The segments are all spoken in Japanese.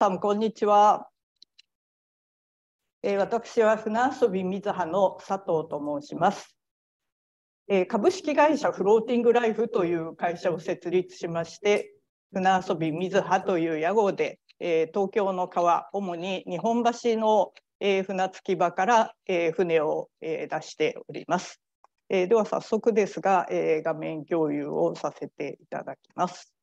さんこんにちは、えー、私は船遊び水葉の佐藤と申します、えー、株式会社フローティングライフという会社を設立しまして船遊び水葉という屋号で、えー、東京の川主に日本橋の、え船着き場から、え船を、え出しております、えでは早速ですが、え画面共有をさせていただきます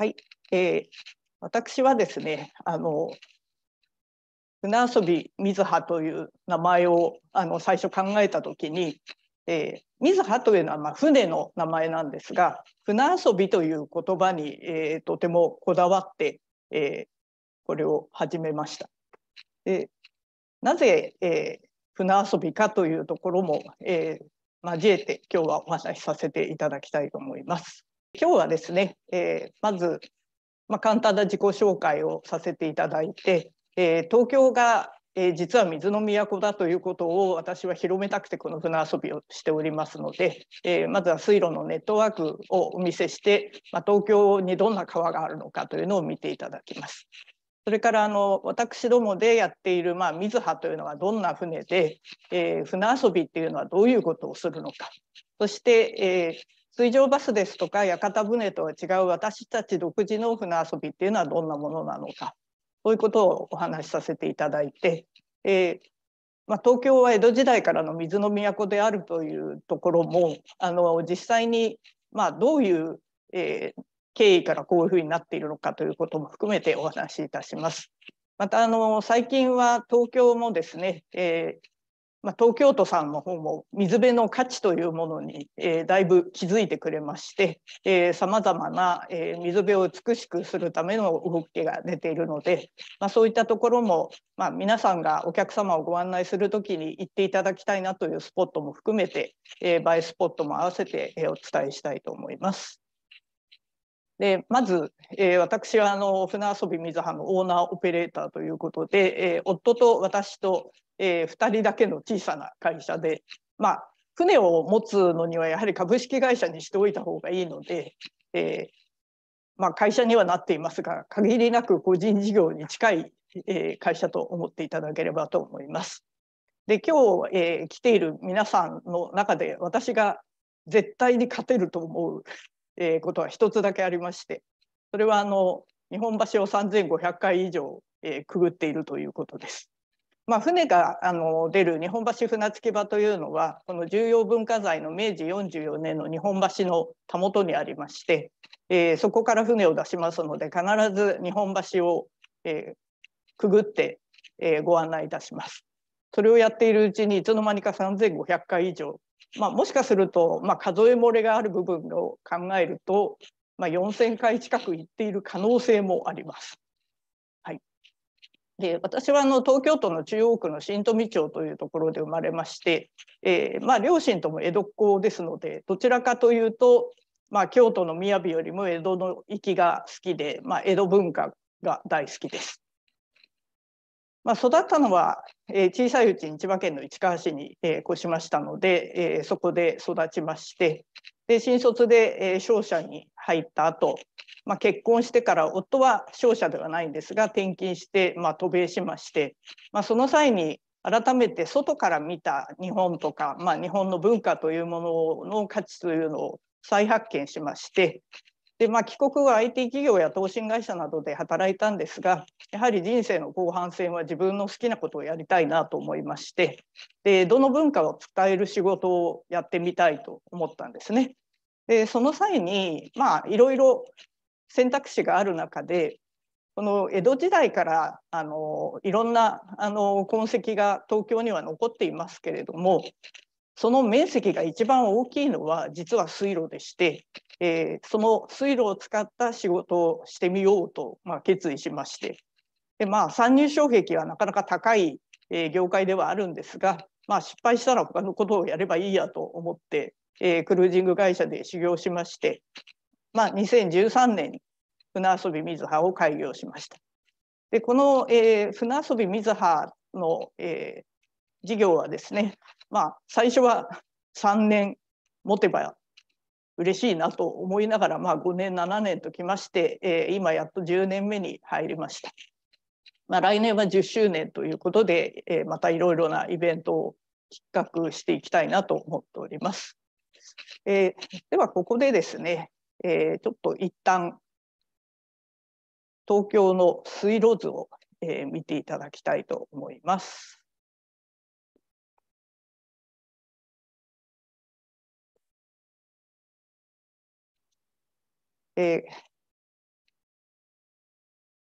はい、えー、私はですね、あの船遊び水葉という名前をあの最初考えた時に、えー、水葉というのはまあ船の名前なんですが船遊びという言葉に、えー、とてもこだわって、えー、これを始めました。でなぜ、えー、船遊びかというところも、えー、交えて今日はお話しさせていただきたいと思います。今日はですね、えー、まず、まあ、簡単な自己紹介をさせていただいて、えー、東京が、えー、実は水の都だということを私は広めたくてこの船遊びをしておりますので、えまずは水路のネットワークをお見せして、まあ、東京にどんな川があるのかというのを見ていただきます。それからあの私どもでやっている、まあ、水波というのはどんな船で、え船遊びっていうのはどういうことをするのかそして、え水上バスですとか屋形船とは違う私たち独自の船遊びっていうのはどんなものなのかそういうことをお話しさせていただいて、えー、まあ、東京は江戸時代からの水の都であるというところもあの実際に、まあ、どういう、えー、経緯からこういうふうになっているのかということも含めてお話しいたします。またあの最近は東京もですね、えー、まあ、東京都さんの方も水辺の価値というものに、えー、だいぶ気づいてくれましてさまざまな、えー、水辺を美しくするための動きが出ているので、まあ、そういったところも、まあ、皆さんがお客様をご案内するときに行っていただきたいなというスポットも含めて、えー、スポットも合わせて、えお伝えしたいと思います。でまず、えー、私はあの船遊び水葉のオーナーオペレーターということで、えー、夫と私と、えー、2人だけの小さな会社で、まあ、船を持つのにはやはり株式会社にしておいた方がいいので、えーまあ、会社にはなっていますが限りなく個人事業に近い、えー、会社と思っていただければと思います。で今日、えー、来ている皆さんの中で私が絶対に勝てると思うえー、ことは一つだけありましてそれはあの日本橋を3500回以上、えー、くぐっているということです。まあ、船があの出る日本橋船着き場というのはこの重要文化財の明治44年の日本橋のたもとにありまして、えー、そこから船を出しますので必ず日本橋を、えー、くぐって、えー、ご案内いたします。それをやっているうちにいつの間にか3500回以上まあ、もしかすると、まあ、数え漏れがある部分を考えると、まあ、4,000回近く行っている可能性もあります。はい、で私はあの東京都の中央区の新富町というところで生まれまして、えーまあ、両親とも江戸っ子ですのでどちらかというと、まあ、京都の雅よりも江戸の粋が好きで、まあ、江戸文化が大好きです。まあ、育ったのは、えー、小さいうちに千葉県の市川市に、えー、越しましたので、えー、そこで育ちましてで新卒で、えー、商社に入った後、まあ結婚してから夫は商社ではないんですが転勤して、まあ、渡米しまして、まあ、その際に改めて外から見た日本とか、まあ、日本の文化というものの価値というのを再発見しましてで、まあ、帰国は IT 企業や投信会社などで働いたんですがやはり人生の後半戦は自分の好きなことをやりたいなと思いましてでどの文化を使える仕事をやってみたいと思ったんですね。でその際にまあいろいろ選択肢がある中でこの江戸時代からあのいろんなあの痕跡が東京には残っていますけれどもその面積が一番大きいのは実は水路でして、えー、その水路を使った仕事をしてみようと、まあ、決意しまして、でまあ、参入障壁はなかなか高い、えー、業界ではあるんですが、まあ、失敗したら他のことをやればいいやと思って、えー、クルージング会社で修行しまして、まあ、2013年船遊び水葉を開業しました。でこの、えー、船遊び水葉の、えー、事業はですねまあ最初は3年持てば嬉しいなと思いながら、まあ、5年7年ときまして、えー、今やっと10年目に入りました。まあ、来年は10周年ということで、えー、またいろいろなイベントを企画していきたいなと思っております。えー、ではここでですね、えちょっと一旦東京の水路図を、え見ていただきたいと思います。えー、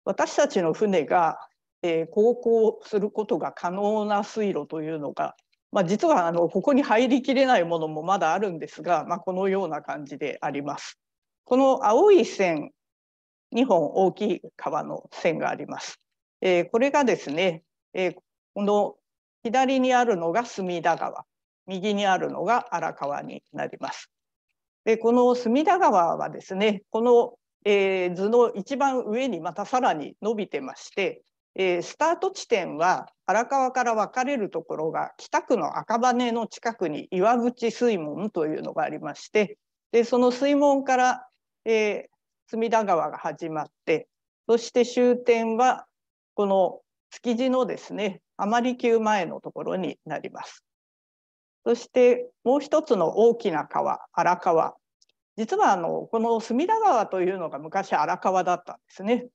私たちの船が、えー、航行することが可能な水路というのが、まあ、実はあのここに入りきれないものもまだあるんですが、まあ、このような感じであります。この青い線2本大きい川の線があります。えー、これがですね、えー、この左にあるのが隅田川右にあるのが荒川になります。でこの隅田川はですねこの、え図の一番上にまたさらに伸びてまして、えスタート地点は荒川から分かれるところが北区の赤羽の近くに岩口水門というのがありましてでその水門から、えー、隅田川が始まってそして終点はこの築地のですねあまり急前のところになります。そしてもう一つの大きな川荒川実はあのこの隅田川というのが昔荒川だったんですね。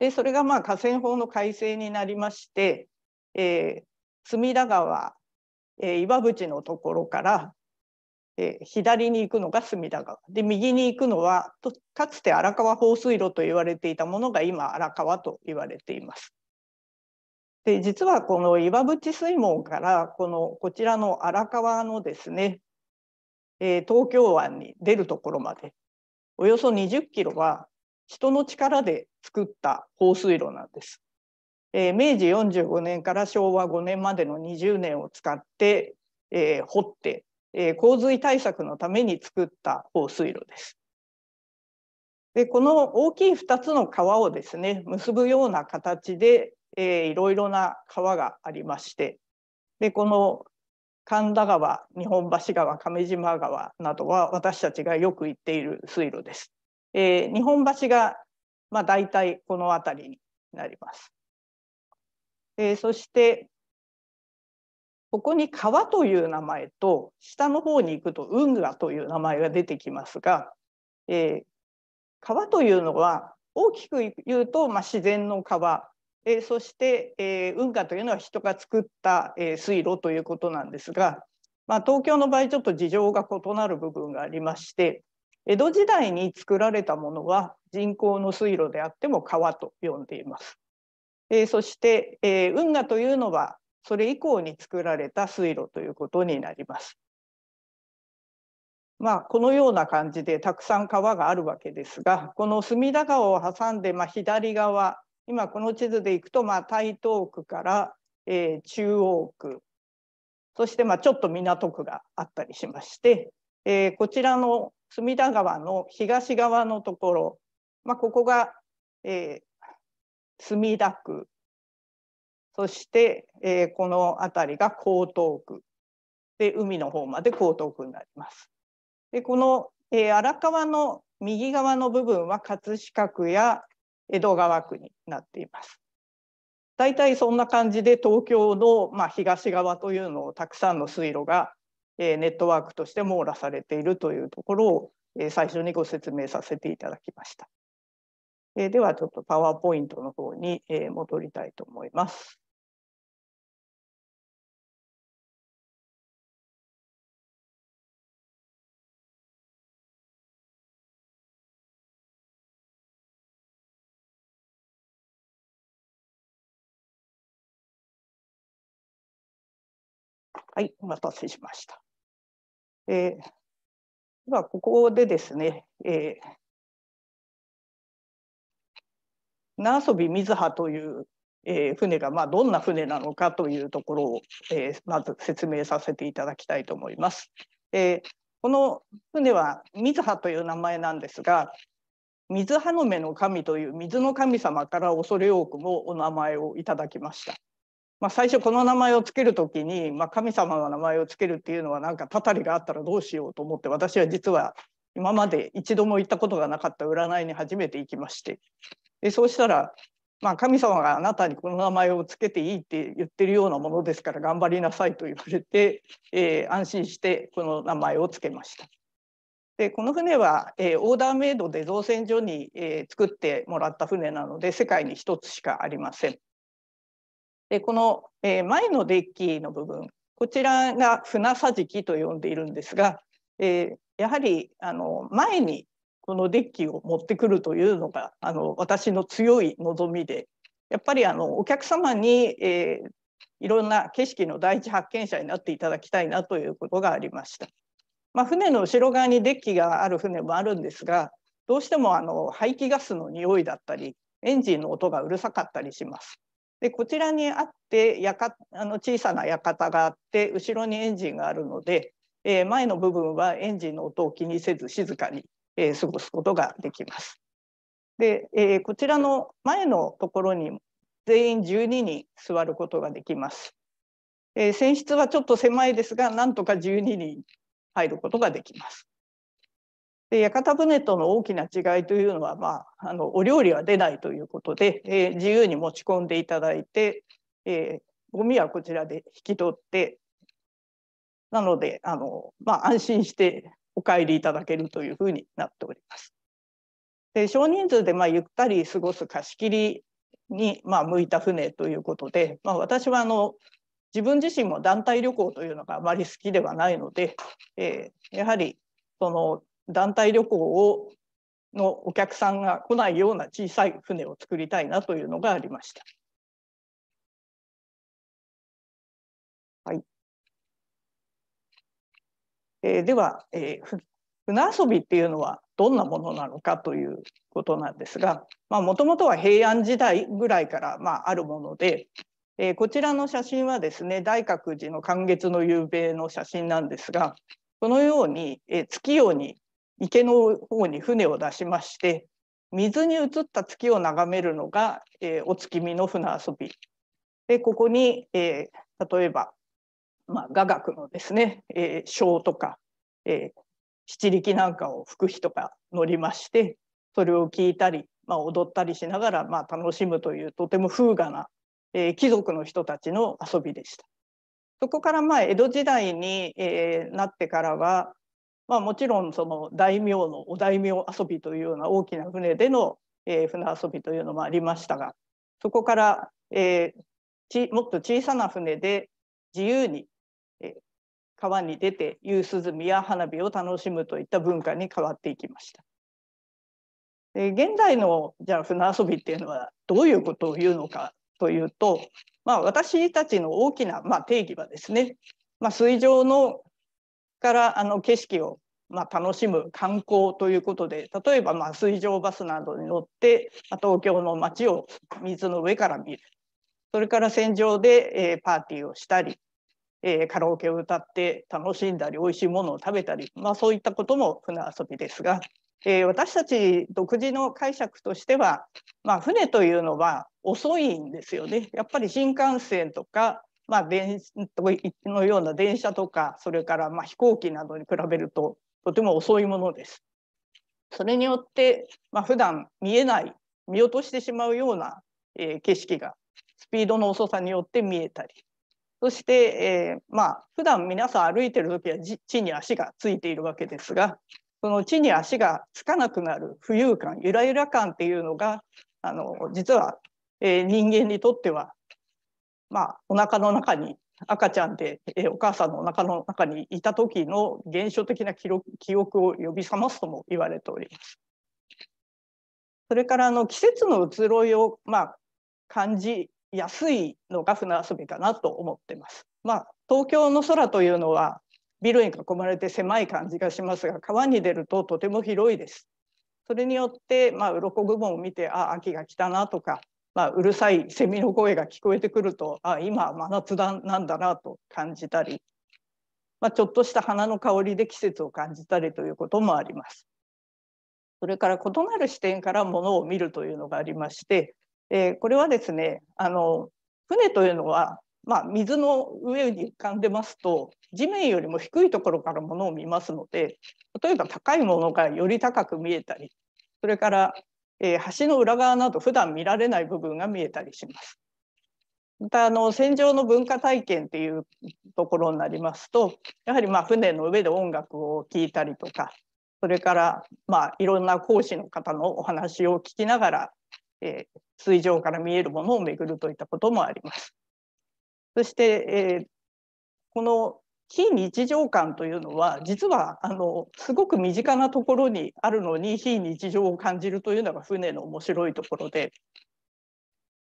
でそれがまあ河川法の改正になりまして、えー、隅田川、えー、岩淵のところから、えー、左に行くのが隅田川で右に行くのはかつて荒川放水路と言われていたものが今荒川と言われています。で実はこの岩淵水門からこのこちらの荒川のですね、えー、東京湾に出るところまでおよそ20キロは人の力で作った放水路なんです。えー、明治45年から昭和5年までの20年を使って、えー、掘って、えー、洪水対策のために作った放水路です。でこの大きい2つの川をですね結ぶような形でえー、いろいろな川がありましてでこの神田川日本橋川亀島川などは私たちがよく行っている水路です。えー、日本橋が、まあ、大体この辺りになります。えー、そしてここに川という名前と下の方に行くと運河という名前が出てきますが、えー、川というのは大きく言うと、まあ、自然の川えー、そして、えー、運河というのは人が作った、えー、水路ということなんですが、まあ、東京の場合ちょっと事情が異なる部分がありまして江戸時代に作られたものは人工の水路であっても川と呼んでいます。えー、そして、えー、運河というのはそれ以降に作られた水路ということになります。まあ、このような感じでたくさん川があるわけですがこの隅田川を挟んで、まあ、左側今この地図でいくと、まあ、台東区から、えー、中央区そしてまあちょっと港区があったりしまして、えー、こちらの隅田川の東側のところ、まあ、ここが、えー、墨田区そして、えー、この辺りが江東区で海の方まで江東区になります。でこの、えー、荒川の右側の部分は葛飾区や江戸川区になっています。大体そんな感じで東京のま東側というのをたくさんの水路がネットワークとして網羅されているというところを最初にご説明させていただきました。ではちょっとパワーポイントの方に戻りたいと思います。はい、お待たせしました。えー、では、ここでですね、えー、な遊び水波という、えー、船が、まあ、どんな船なのかというところを、えー、まず説明させていただきたいと思います。えー、この船は水波という名前なんですが水はの目の神という水の神様から恐れ多くもお名前をいただきました。まあ、最初この名前を付ける時に、まあ、神様の名前を付けるっていうのはなんかたたりがあったらどうしようと思って私は実は今まで一度も行ったことがなかった占いに初めて行きましてでそうしたら、まあ、神様があなたにこの名前を付けていいって言ってるようなものですから頑張りなさいと言われて、えー、安心してこの名前を付けました。でこの船は、えー、オーダーメイドで造船所に、えー、作ってもらった船なので世界に一つしかありません。でこの、え前のデッキの部分こちらが船桟敷と呼んでいるんですが、えやはりあの前にこのデッキを持ってくるというのがあの私の強い望みでやっぱりあのお客様に、えいろんな景色の第一発見者になっていただきたいなということがありました。まあ、船の後ろ側にデッキがある船もあるんですがどうしてもあの排気ガスの匂いだったりエンジンの音がうるさかったりします。でこちらにあってやかあの小さな館があって後ろにエンジンがあるので、えー、前の部分はエンジンの音を気にせず静かに、えー、過ごすことができます。で、えー、こちらの前のところに全員12人座ることができます。えー、船室はちょっと狭いですがなんとか12人入ることができます。で屋形船との大きな違いというのは、まあ、あのお料理は出ないということで、えー、自由に持ち込んでいただいて、えー、ゴミはこちらで引き取ってなのであの、まあ、安心してお帰りいただけるというふうになっております。で少人数でまあゆったり過ごす貸し切りにまあ向いた船ということで、まあ、私はあの自分自身も団体旅行というのがあまり好きではないので、えー、やはりその団体旅行をのお客さんが来ないような小さい船を作りたいなというのがありました。はいえー、では、えー、船遊びっていうのはどんなものなのかということなんですがもともとは平安時代ぐらいから、まあ、あるもので、えー、こちらの写真はですね大覚寺の観月の夕べの写真なんですがこのように、えー、月夜に池の方に船を出しまして水に映った月を眺めるのが、えー、お月見の船遊びでここに、えー、例えば、まあ、雅楽のですね章、えー、とか、えー、七力なんかを吹く日とか乗りましてそれを聞いたり、まあ、踊ったりしながら、まあ、楽しむというとても風雅な、えー、貴族の人たちの遊びでした。そこからまあ江戸時代に、えー、なってからはまあ、もちろんその大名のお大名遊びというような大きな船での、えー、船遊びというのもありましたがそこから、えー、もっと小さな船で自由に、えー、川に出て夕涼みや花火を楽しむといった文化に変わっていきました。で現代のじゃあ船遊びっていうのはどういうことを言うのかというと、まあ、私たちの大きな、まあ、定義はですね、まあ、水上のからあの景色をまあ、楽しむ観光ということで例えばまあ水上バスなどに乗って、ま東京の街を水の上から見るそれから船上で、えパーティーをしたり、えカラオケを歌って楽しんだり美味しいものを食べたり、まあ、そういったことも船遊びですが、え私たち独自の解釈としては、まあ、船というのは遅いんですよね。やっぱり新幹線とかまあ、電 のような電車とかそれからま飛行機などに比べるととても遅いものです。それによってまあ普段見えない見落としてしまうような、え景色がスピードの遅さによって見えたりそして、えー、まあ普段皆さん歩いてる時は地に足がついているわけですがその地に足がつかなくなる浮遊感ゆらゆら感っていうのがあの実は、えー、人間にとってはまあ、お腹の中に赤ちゃんで、えお母さんのお腹の中にいた時の現象的な記録記憶を呼び覚ますとも言われております。それからあの季節の移ろいを、まあ、感じやすいのが船遊びかなと思ってます。まあ、東京の空というのはビルに囲まれて狭い感じがしますが川に出るととても広いです。それによって、まあ、鱗雲を見てあ秋が来たなとかまあ、うるさいセミの声が聞こえてくるとあ今真夏だなんだなと感じたり、まあ、ちょっとした花の香りで季節を感じたりということもあります。それから異なる視点からものを見るというのがありまして、えー、これはですねあの船というのは、まあ、水の上に浮かんでますと地面よりも低いところからものを見ますので例えば高いものがより高く見えたりそれからえー、橋の裏側など普段見られない部分が見えたりします。またあの戦場の文化体験っていうところになりますとやはりま船の上で音楽を聴いたりとかそれからまあいろんな講師の方のお話を聞きながら、えー、水上から見えるものを巡るといったこともあります。そして、えー、この非日常感というのは実はあのすごく身近なところにあるのに非日常を感じるというのが船の面白いところで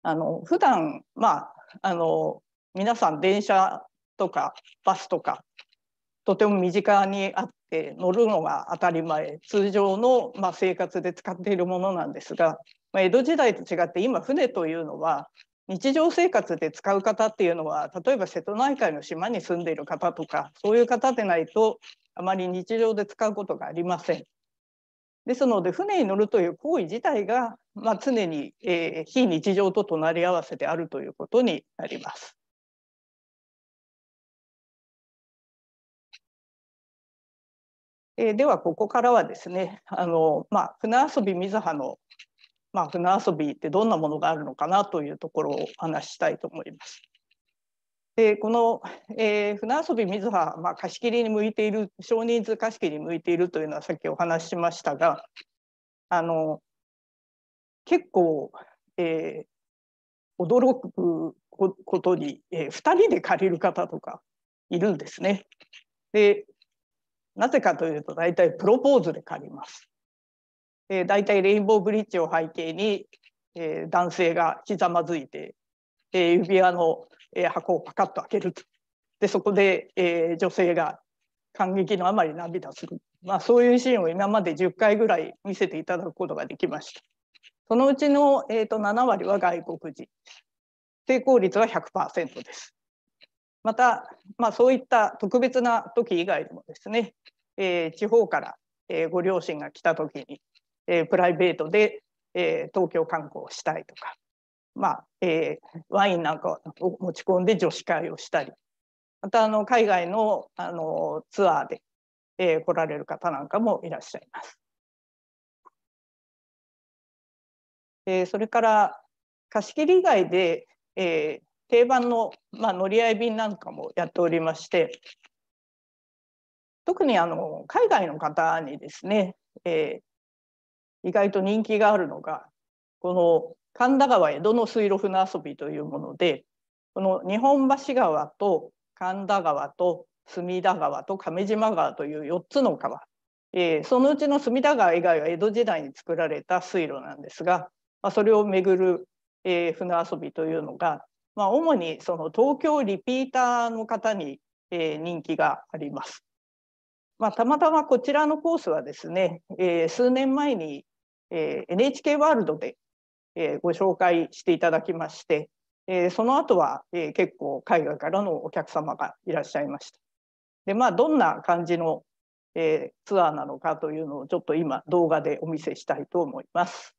あの普段まああの皆さん電車とかバスとかとても身近にあって乗るのが当たり前通常の、まあ、生活で使っているものなんですが、まあ、江戸時代と違って今船というのは日常生活で使う方っていうのは例えば瀬戸内海の島に住んでいる方とかそういう方でないとあまり日常で使うことがありません。ですので船に乗るという行為自体が、まあ、常に、えー、非日常と隣り合わせであるということになります。えー、ではここからはですねあの、まあ、船遊び水葉のまあ、船遊びってどんなものがあるのかなというところをお話ししたいと思います。でこの、えー、船遊び水葉、まあ、貸し切りに向いている少人数貸し切りに向いているというのはさっきお話ししましたがあの結構、えー、驚くことに、えー、2人で借りる方とかいるんですね。でなぜかというと大体プロポーズで借ります。えー、大体レインボーブリッジを背景に、えー、男性がひざまずいて、えー、指輪の、えー、箱をパカッと開けるとでそこで、えー、女性が感激のあまり涙する、まあ、そういうシーンを今まで10回ぐらい見せていただくことができましたそのうちの、えーと7割は外国人成功率は100%ですまた、まあ、そういった特別な時以外にもですね、えー、地方から、えー、ご両親が来た時にえー、プライベートで、えー、東京観光したいとか、まあえー、ワインなんかを持ち込んで女子会をしたりまたあの海外のあのツアーで、えー、来られる方なんかもいらっしゃいます。えー、それから貸し切り以外で、えー、定番の、まあ、乗り合い便なんかもやっておりまして特にあの海外の方にですね、えー、意外と人気があるのがこの神田川江戸の水路船遊びというものでこの日本橋川と神田川と隅田川と亀島川という4つの川、えー、そのうちの隅田川以外は江戸時代に作られた水路なんですが、まあ、それを巡る、えー、船遊びというのが、まあ、主にその東京リピーターの方に、えー、人気があります。まあ、たまたまこちらのコースはですね、えー、数年前にえー、NHK ワールドで、えー、ご紹介していただきまして、えー、その後は、えー、結構海外からのお客様がいらっしゃいました。でまあどんな感じの、えー、ツアーなのかというのをちょっと今動画でお見せしたいと思います。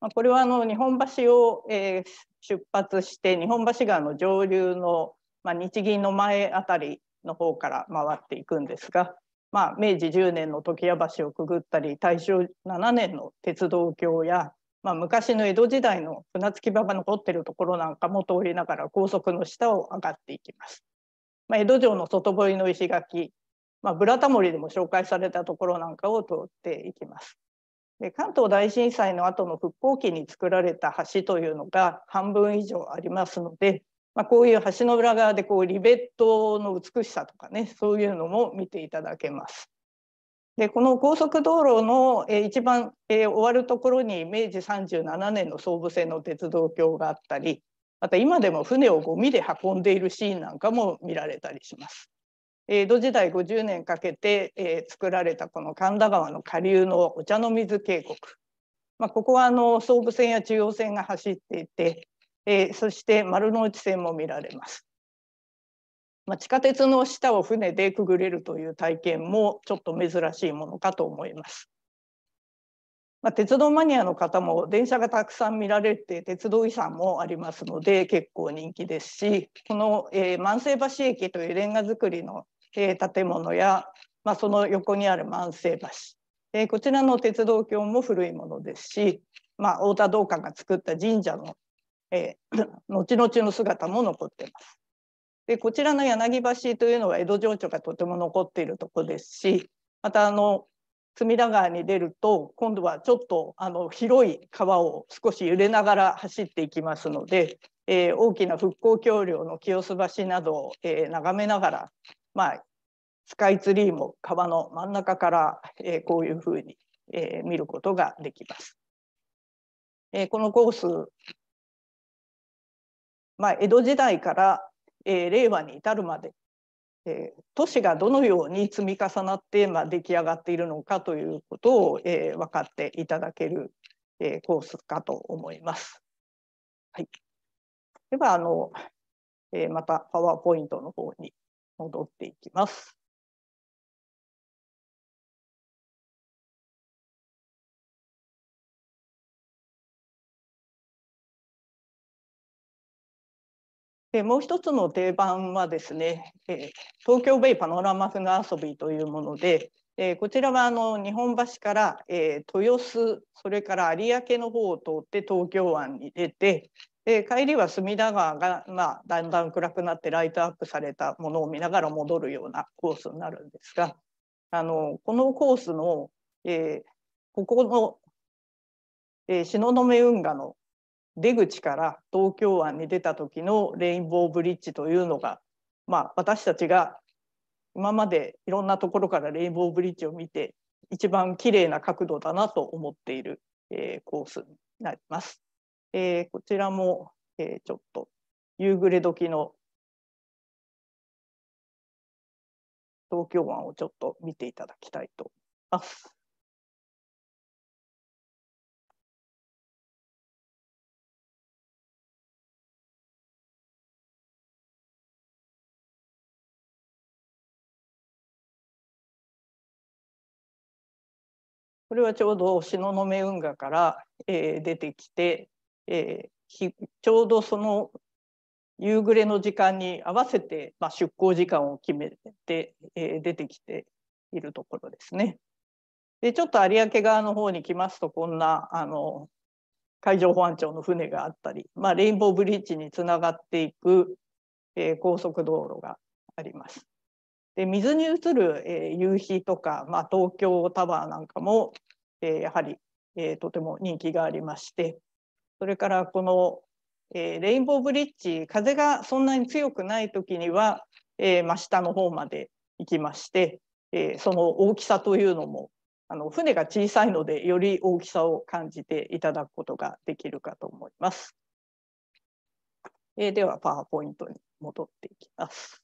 まあ、これはあの日本橋を、えー、出発して日本橋川の上流の、まあ、日銀の前あたりの方から回っていくんですが、まあ、明治10年の時盤橋をくぐったり大正7年の鉄道橋や、まあ、昔の江戸時代の船着き場が残ってるところなんかも通りながら高速の下を上がっていきます。まあ、江戸城の外堀の石垣、まあ、ブラタモリでも紹介されたところなんかを通っていきます。で関東大震災の後の復興期に作られた橋というのが半分以上ありますので、まあ、こういう橋の裏側でこうリベットの美しさとかねそういうのも見ていただけます。でこの高速道路の、え一番、え終わるところに明治37年の総武線の鉄道橋があったりまた今でも船をゴミで運んでいるシーンなんかも見られたりします。江戸時代50年かけて、えー、作られたこの神田川の下流のお茶の水渓谷、まあ、ここはあの総武線や中央線が走っていて、えー、そして丸の内線も見られます。まあ、地下鉄の下を船でくぐれるという体験もちょっと珍しいものかと思います。まあ、鉄道マニアの方も電車がたくさん見られて鉄道遺産もありますので結構人気ですしこの、えー、万世橋駅というレンガ造りのえ建物や、まあ、その横にある万世橋、えこちらの鉄道橋も古いものですし、まあ、太田道館が作った神社の、え 後々の姿も残っています。でこちらの柳橋というのは江戸情緒がとても残っているとこですしまたあの隅田川に出ると今度はちょっとあの広い川を少し揺れながら走っていきますので、えー、大きな復興橋梁の清洲橋などを、えー、眺めながらまあ、スカイツリーも川の真ん中から、えー、こういうふうに、えー、見ることができます。えー、このコース、まあ、江戸時代から、えー、令和に至るまで、えー、都市がどのように積み重なって、まあ、出来上がっているのかということを、えー、分かっていただける、えー、コースかと思います。はい、ではあの、えー、またパワーポイントの方に戻っていきます。でもう一つの定番はですね、え東京ベイパノラマ船遊びというもので、えこちらはあの日本橋から、え豊洲それから有明の方を通って東京湾に出て、で帰りは隅田川が、まあ、だんだん暗くなってライトアップされたものを見ながら戻るようなコースになるんですがあのこのコースの、えー、ここの、えー、東雲運河の出口から東京湾に出た時のレインボーブリッジというのが、まあ、私たちが今までいろんなところからレインボーブリッジを見て一番綺麗な角度だなと思っている、えー、コースになります。えー、こちらも、えー、ちょっと夕暮れ時の東京湾をちょっと見ていただきたいと思います。これはちょうど東雲運河から、えー、出てきて、えー、ちょうどその夕暮れの時間に合わせて、まあ、出航時間を決めて、えー、出てきているところですね。でちょっと有明側の方に来ますとこんなあの海上保安庁の船があったり、まあ、レインボーブリッジにつながっていく、えー、高速道路があります。で水に映る、えー、夕日とか、まあ、東京タワーなんかも、えー、やはり、えー、とても人気がありまして、それからこの、えー、レインボーブリッジ風がそんなに強くない時には、えー、真下の方まで行きまして、えー、その大きさというのもあの船が小さいのでより大きさを感じていただくことができるかと思います。えー、ではパワーポイントに戻っていきます。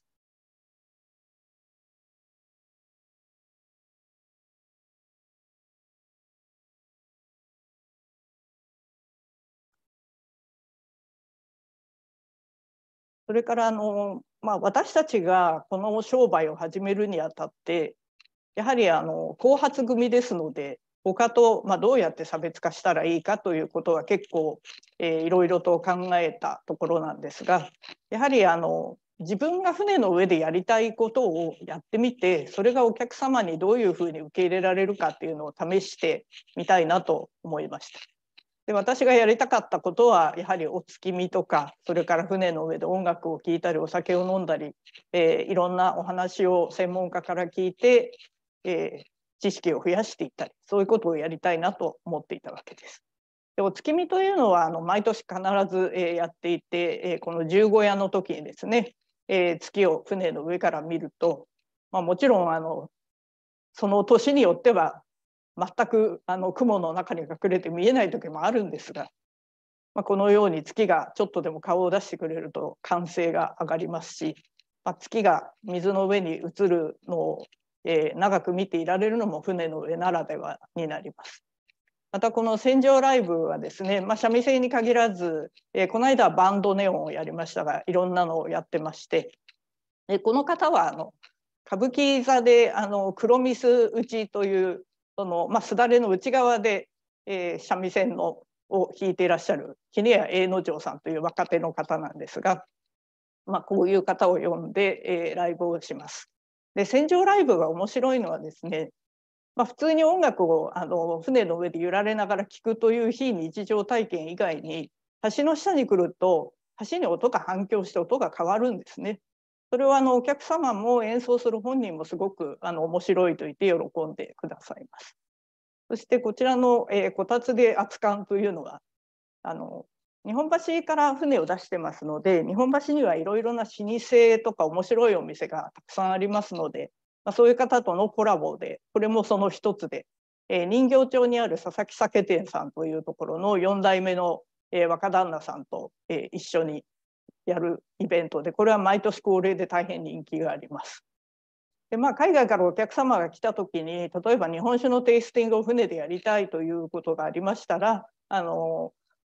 それからあの、まあ、私たちがこの商売を始めるにあたってやはりあの後発組ですので他と、まあ、どうやって差別化したらいいかということは結構、えいろいろと考えたところなんですがやはりあの自分が船の上でやりたいことをやってみてそれがお客様にどういうふうに受け入れられるかっていうのを試してみたいなと思いました。で私がやりたかったことはやはりお月見とかそれから船の上で音楽を聴いたりお酒を飲んだり、えー、いろんなお話を専門家から聞いて、えー、知識を増やしていったりそういうことをやりたいなと思っていたわけです。でお月見というのはあの毎年必ず、えー、やっていて、えこの十五夜の時にですね、え月を船の上から見ると、まあ、もちろんあのその年によっては全くあの雲の中に隠れて見えない時もあるんですが、まあ、このように月がちょっとでも顔を出してくれると歓声が上がりますし、まあ、月が水の上に映るのを、えー、長く見ていられるのも船の上ならではになります。またこの戦場ライブはですね、まあ、三味線に限らず、えー、この間はバンドネオンをやりましたがいろんなのをやってましてでこの方はあの歌舞伎座であの黒ミス打ちというその、まあ、すだれの内側で、えー、三味線のを弾いていらっしゃる杵谷栄之丞さんという若手の方なんですが、まあ、こういう方を呼んで、えー、ライブをします。で戦場ライブが面白いのはですね、まあ、普通に音楽をあの船の上で揺られながら聴くという非日常体験以外に橋の下に来ると橋に音が反響して音が変わるんですね。それはあのお客様も演奏する本人もすごくあの面白いと言って喜んでくださいます。そしてこちらの、えー、こたつで熱燗というのはあの日本橋から船を出してますので日本橋にはいろいろな老舗とか面白いお店がたくさんありますので、まあ、そういう方とのコラボでこれもその一つで、えー、人形町にある佐々木酒店さんというところの4代目の、えー、若旦那さんと、えー、一緒にやるイベントでこれは毎年恒例で大変人気があります。でまあ、海外からお客様が来た時に例えば日本酒のテイスティングを船でやりたいということがありましたらあの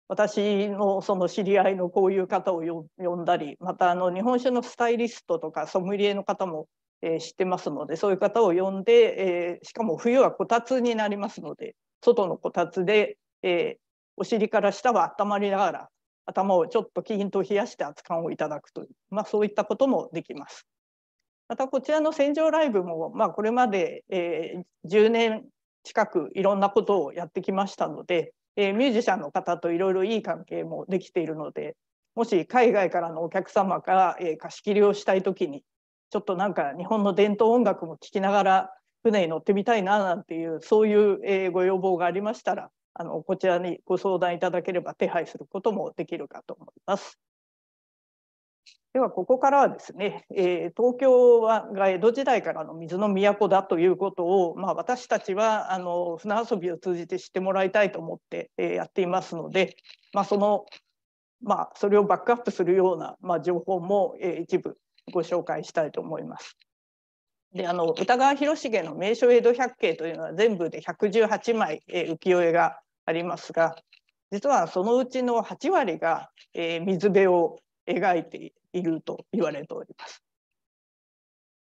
私のその知り合いのこういう方を呼んだりまたあの日本酒のスタイリストとかソムリエの方も、えー、知ってますのでそういう方を呼んで、えー、しかも冬はこたつになりますので外のこたつで、えー、お尻から下は温まりながら頭をちょっとキーンと冷やして熱燗をいただくという、まあ、そういったこともできます。またこちらの戦場ライブも、まあ、これまで、えー、10年近くいろんなことをやってきましたので、えー、ミュージシャンの方といろいろいい関係もできているのでもし海外からのお客様が、えー、貸し切りをしたい時にちょっとなんか日本の伝統音楽も聴きながら船に乗ってみたいななんていうそういう、えー、ご要望がありましたらあのこちらにご相談いただければ手配することもできるかと思います。ではここからはですね、えー、東京はが江戸時代からの水の都だということを、まあ、私たちはあの船遊びを通じて知ってもらいたいと思って、えー、やっていますので、まあ、その、まあ、それをバックアップするような、まあ、情報も、えー、一部ご紹介したいと思います。であの歌川広重の「名所江戸百景」というのは全部で118枚、え浮世絵がありますが実はそのうちの8割が、えー、水辺を描いていると言われております。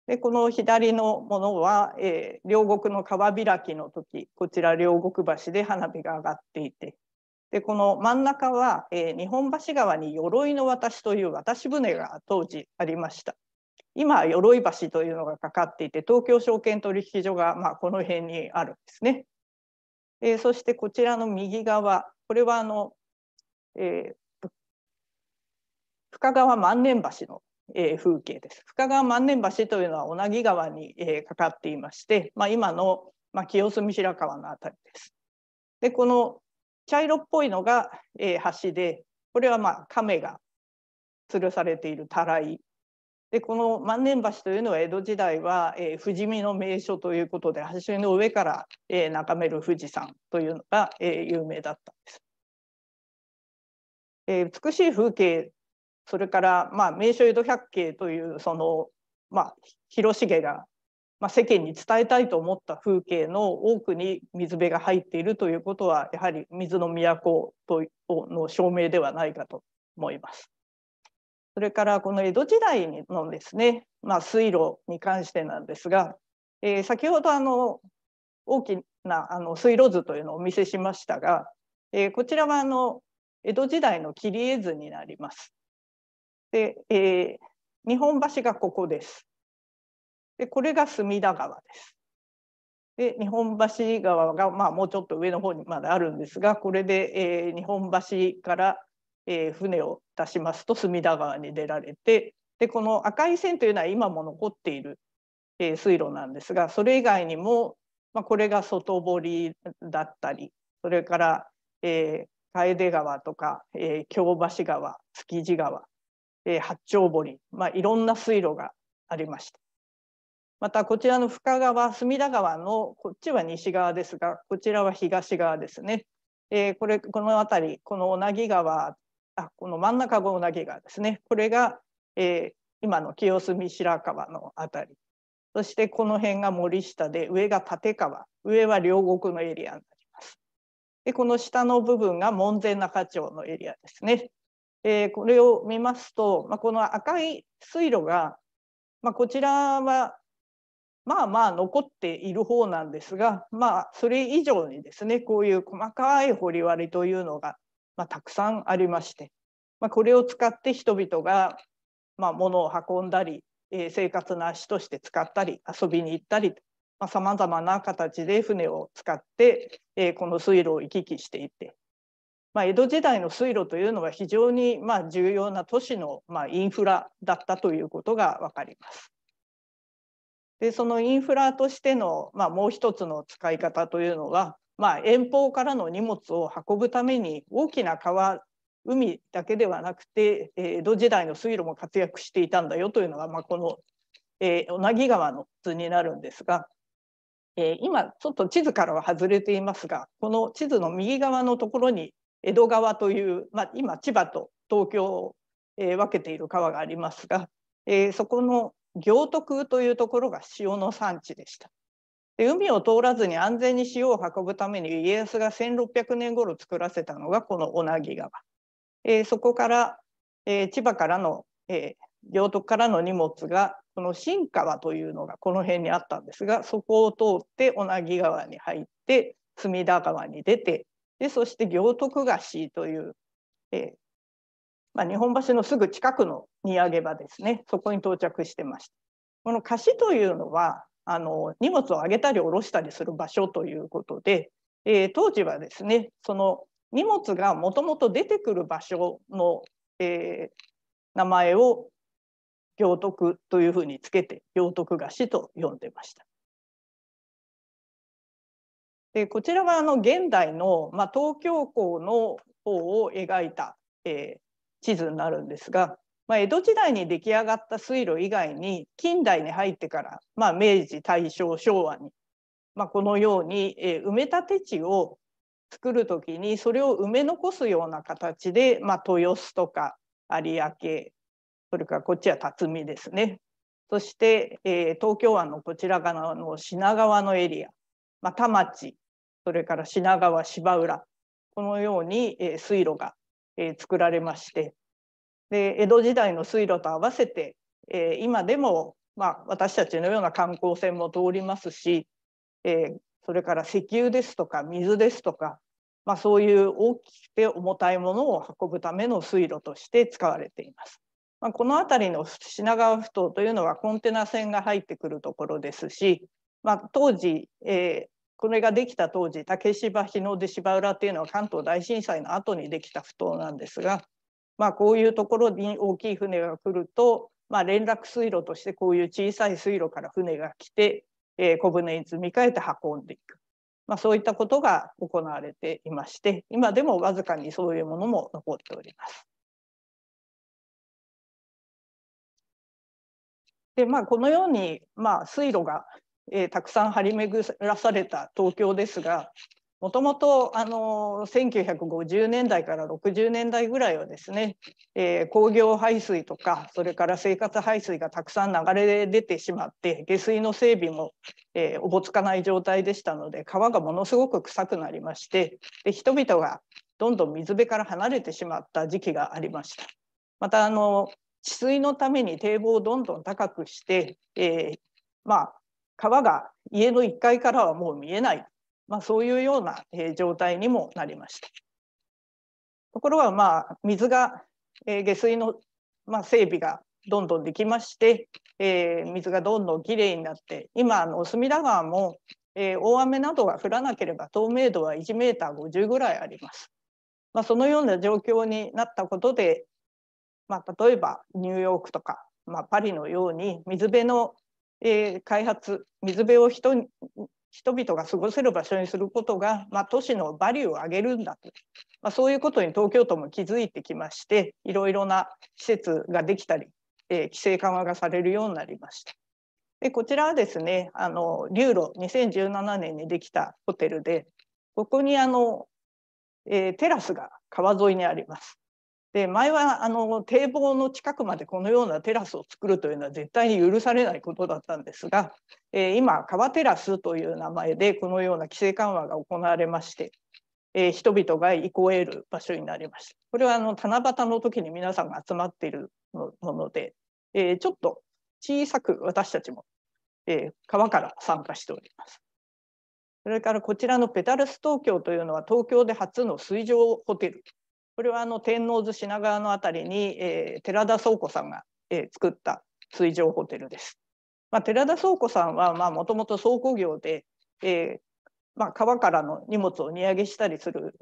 でこの左のものは、えー、両国の川開きの時こちら両国橋で花火が上がっていてでこの真ん中は、えー、日本橋川に鎧の渡しという渡し船が当時ありました。今鎧橋というのがかかっていて東京証券取引所がまあこの辺にあるんですね。えー、そしてこちらの右側これはあの、えー、深川万年橋の、えー、風景です。深川万年橋というのは小名木川に、えー、かかっていまして、まあ、今の、まあ、清澄白河の辺りです。でこの茶色っぽいのが、えー、橋でこれはまあ亀が吊るされているたらいでこの万年橋というのは江戸時代は、えー、富士見の名所ということで橋の上から、えー、眺める富士山というのが、えー、有名だったんです。えー、美しい風景それから、まあ、名所江戸百景というその、まあ、広重が、まあ、世間に伝えたいと思った風景の多くに水辺が入っているということはやはり水の都との証明ではないかと思います。それからこの江戸時代のですね、まあ、水路に関してなんですが、えー、先ほどあの大きなあの水路図というのをお見せしましたが、えー、こちらはあの江戸時代の切り絵図になります。で、えー、日本橋がここです。で、これが隅田川です。で、日本橋川が、まあ、もうちょっと上の方にまだあるんですが、これで、えー、日本橋からえー、船を出しますと隅田川に出られてでこの赤い線というのは今も残っている、えー、水路なんですがそれ以外にも、まあ、これが外堀だったりそれから、えー、楓川とか、えー、京橋川築地川、えー、八丁堀、まあ、いろんな水路がありました。またこちらの深川隅田川のこっちは西側ですがこちらは東側ですね。えー、これこの辺りこの小名木川あこの真ん中ゴウナ川ですねこれが、えー、今の清澄白河の辺りそしてこの辺が森下で上が立川上は両国のエリアになりますでこの下の部分が門前仲町のエリアですね、えー、これを見ますと、まあ、この赤い水路が、まあ、こちらはまあまあ残っている方なんですがまあそれ以上にですねこういう細かい掘り割りというのがまあ、たくさんありまして、まあ、これを使って人々が、まあ、物を運んだり、えー、生活の足として使ったり遊びに行ったりさまざ、まな形で船を使って、えー、この水路を行き来していて、まあ、江戸時代の水路というのは非常にまあ重要な都市のまあインフラだったということが分かります。でそのインフラとしての、まあ、もう一つの使い方というのは、まあ、遠方からの荷物を運ぶために大きな川海だけではなくて、えー、江戸時代の水路も活躍していたんだよというのが、まあ、この、え小名木川の図になるんですが、えー、今ちょっと地図からは外れていますがこの地図の右側のところに江戸川という、まあ、今千葉と東京を、え分けている川がありますが、えー、そこの行徳というところが塩の産地でした。で海を通らずに安全に塩を運ぶために家康が1600年頃作らせたのがこの小名木川、えー、そこから、えー、千葉からの、えー、行徳からの荷物がこの新川というのがこの辺にあったんですがそこを通って小名木川に入って隅田川に出てでそして行徳橋という、えまあ、日本橋のすぐ近くの荷揚げ場ですねそこに到着してました。この橋というのはあの荷物を上げたり下ろしたりする場所ということで、えー、当時はですねその荷物がもともと出てくる場所の、えー、名前を行徳というふうにつけて行徳菓子と呼んでました。でこちらはあの現代の、まあ、東京港の方を描いた、えー、地図になるんですがまあ、江戸時代に出来上がった水路以外に近代に入ってから、まあ、明治大正昭和に、まあ、このように、え埋め立て地を作る時にそれを埋め残すような形で、まあ、豊洲とか有明それからこっちは辰巳ですねそして、え東京湾のこちら側の品川のエリア、まあ、田町それから品川芝浦このように、え水路が、え作られましてで江戸時代の水路と合わせて、えー、今でも、まあ、私たちのような観光船も通りますし、えー、それから石油ですとか水ですとか、まあ、そういう大きくて重たいものを運ぶための水路として使われています。まあ、この辺りの品川埠頭というのはコンテナ船が入ってくるところですし、まあ、当時、えー、これができた当時竹芝日の出芝浦っていうのは関東大震災の後にできた埠頭なんですがまあ、こういうところに大きい船が来ると、まあ、連絡水路としてこういう小さい水路から船が来て、えー、小舟に積み替えて運んでいく、まあ、そういったことが行われていまして今でもわずかにそういうものも残っております。でまあ、このように、まあ、水路が、えー、たくさん張り巡らされた東京ですが、もともとあの1950年代から60年代ぐらいはですね、えー、工業排水とかそれから生活排水がたくさん流れ出てしまって下水の整備も、えー、おぼつかない状態でしたので川がものすごく臭くなりましてで人々がどんどん水辺から離れてしまった時期がありました。またあの治水のために堤防をどんどん高くして、えー、まあ川が家の1階からはもう見えないまあ、そういうような、えー、状態にもなりました。ところが、まあ、水が、えー、下水の、まあ、整備がどんどんできまして、えー、水がどんどんきれいになって今あの隅田川も、えー、大雨などが降らなければ透明度は1メーター50ぐらいあります。まあ、そのような状況になったことで、まあ、例えばニューヨークとか、まあ、パリのように水辺の、えー、開発水辺を人人々が過ごせる場所にすることが、まあ、都市のバリューを上げるんだと、まあ、そういうことに東京都も気づいてきましていろいろな施設ができたり、えー、規制緩和がされるようになりました。でこちらはですねあのーロ2017年にできたホテルでここにあの、えー、テラスが川沿いにあります。で前はあの堤防の近くまでこのようなテラスを作るというのは絶対に許されないことだったんですが、えー、今川テラスという名前でこのような規制緩和が行われまして、えー、人々が憩える場所になりましたこれはあの七夕の時に皆さんが集まっているもので、えー、ちょっと小さく私たちも、え川から参加しておりますそれからこちらのペタルス東京というのは東京で初の水上ホテルこれはあの天王洲品川のたりに、えー、寺田倉庫さんが、えー、作った水上ホテルです。まあ、寺田倉庫さんはもともと倉庫業で、えーまあ、川からの荷物を荷上げしたりする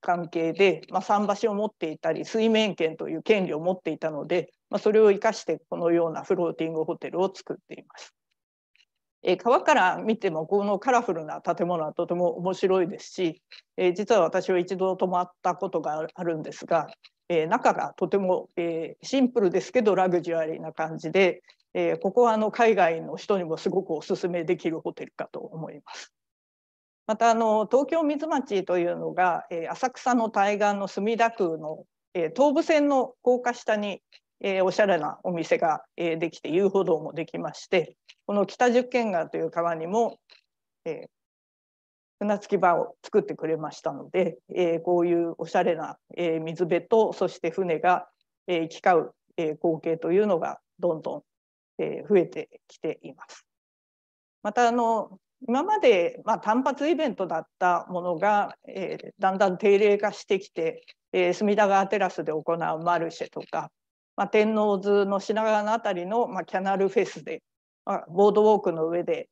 関係で、まあ、桟橋を持っていたり水面権という権利を持っていたので、まあ、それを生かしてこのようなフローティングホテルを作っています。え川から見てもこのカラフルな建物はとても面白いですし、え実は私は一度泊まったことがあるんですが、え中がとても、えシンプルですけどラグジュアリーな感じで、えここはあの海外の人にもすごくおすすめできるホテルかと思います。またあの東京水町というのが、え浅草の対岸の墨田区の、え東武線の高架下にえー、おしゃれなお店が、えー、できて遊歩道もできましてこの北十間川という川にも、えー、船着き場を作ってくれましたので、えー、こういうおしゃれな、えー、水辺とそして船が、えー、行き交う、えー、光景というのがどんどん、えー、増えてきています。またあの今まで、まあ、単発イベントだったものが、えー、だんだん定例化してきて、えー、隅田川テラスで行うマルシェとか、まあ、天王洲の品川の辺りの、まあ、キャナルフェスで、まあ、ボードウォークの上で、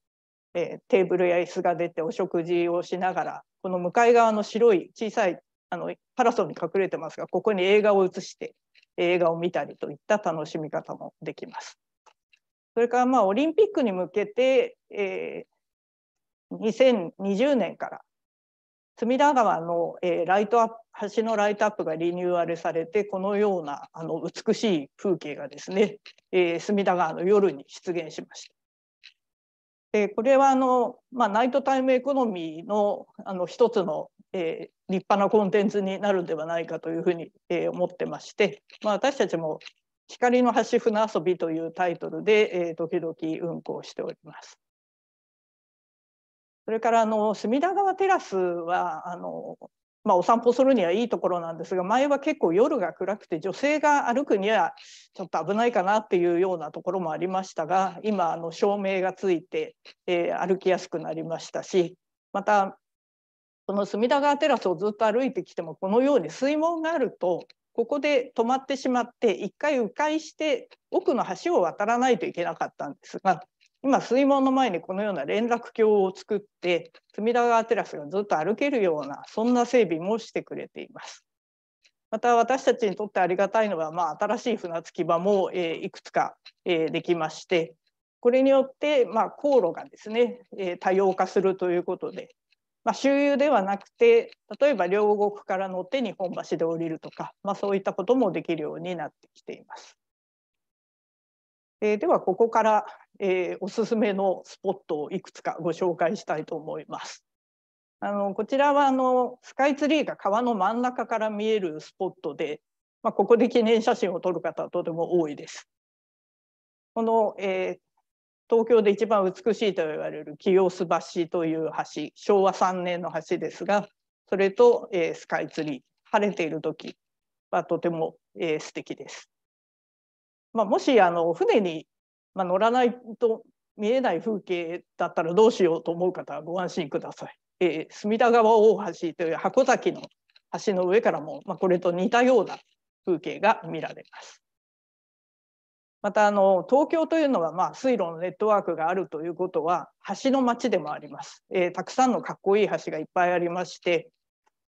えー、テーブルや椅子が出てお食事をしながらこの向かい側の白い小さいあのパラソルに隠れてますがここに映画を映して映画を見たりといった楽しみ方もできます。それからまあオリンピックに向けて、えー、2020年から隅田川の、えー、ライトアップ橋のライトアップがリニューアルされてこのようなあの美しい風景がですね、えー、隅田川の夜に出現しました。でこれはあの、まあ、ナイトタイムエコノミーのあの一つの、えー、立派なコンテンツになるんではないかというふうに、えー、思ってまして、まあ、私たちも「光の橋船遊び」というタイトルで、えー、時々運行しております。それからあの隅田川テラスはあの、まあ、お散歩するにはいいところなんですが前は結構夜が暗くて女性が歩くにはちょっと危ないかなっていうようなところもありましたが今あの照明がついて、えー、歩きやすくなりましたしまたこの隅田川テラスをずっと歩いてきてもこのように水門があるとここで止まってしまって一回迂回して奥の橋を渡らないといけなかったんですが今水門の前にこのような連絡橋を作って隅田川テラスがずっと歩けるようなそんな整備もしてくれています。また私たちにとってありがたいのは、まあ、新しい船着き場も、えいくつか、えできましてこれによって、まあ、航路がですね、え多様化するということで、まあ、周遊ではなくて例えば両国から乗って日本橋で降りるとか、まあ、そういったこともできるようになってきています。えではここから、えー、おすすめのスポットをいくつかご紹介したいと思います。あのこちらはあのスカイツリーが川の真ん中から見えるスポットで、まあ、ここで記念写真を撮る方はとても多いです。この、えー、東京で一番美しいと言われる清洲橋という橋昭和3年の橋ですがそれと、えー、スカイツリー晴れている時はとても、えー、素敵です。まあ、もしあの船にまあ、乗らないと見えない風景だったらどうしようと思う方はご安心ください。えー、隅田川大橋という箱崎の橋の上からも、まあ、これと似たような風景が見られます。またあの東京というのは、まあ、水路のネットワークがあるということは橋の町でもあります、えー、たくさんのかっこいい橋がいっぱいありまして、